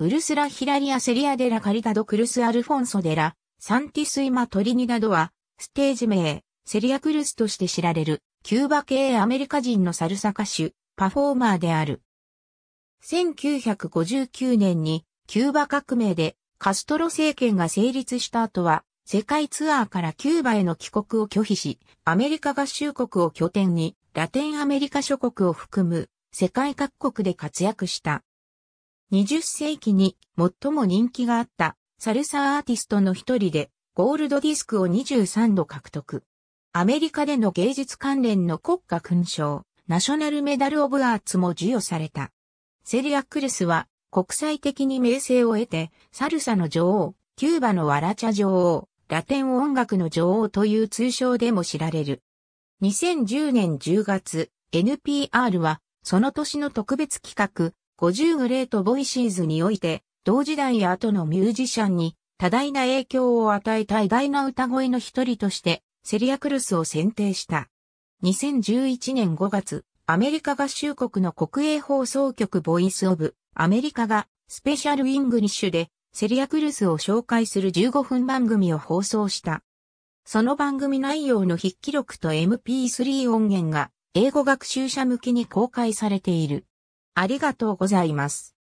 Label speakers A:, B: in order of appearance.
A: ウルスラ・ヒラリア・セリア・デラ・カリタド・クルス・アルフォンソ・デラ、サンティスイマ・トリニダドは、ステージ名、セリア・クルスとして知られる、キューバ系アメリカ人のサルサ歌手、パフォーマーである。1959年に、キューバ革命で、カストロ政権が成立した後は、世界ツアーからキューバへの帰国を拒否し、アメリカ合衆国を拠点に、ラテンアメリカ諸国を含む、世界各国で活躍した。20世紀に最も人気があったサルサアーティストの一人でゴールドディスクを23度獲得。アメリカでの芸術関連の国家勲章、ナショナルメダル・オブ・アーツも授与された。セリア・クルスは国際的に名声を得て、サルサの女王、キューバのワラチャ女王、ラテン音楽の女王という通称でも知られる。2010年10月、NPR はその年の特別企画、50グレートボイシーズにおいて、同時代や後のミュージシャンに多大な影響を与えた偉大な歌声の一人として、セリアクルスを選定した。2011年5月、アメリカ合衆国の国営放送局ボイスオブ、アメリカがスペシャルイングリッシュでセリアクルスを紹介する15分番組を放送した。その番組内容の筆記録と MP3 音源が英語学習者向けに公開されている。ありがとうございます。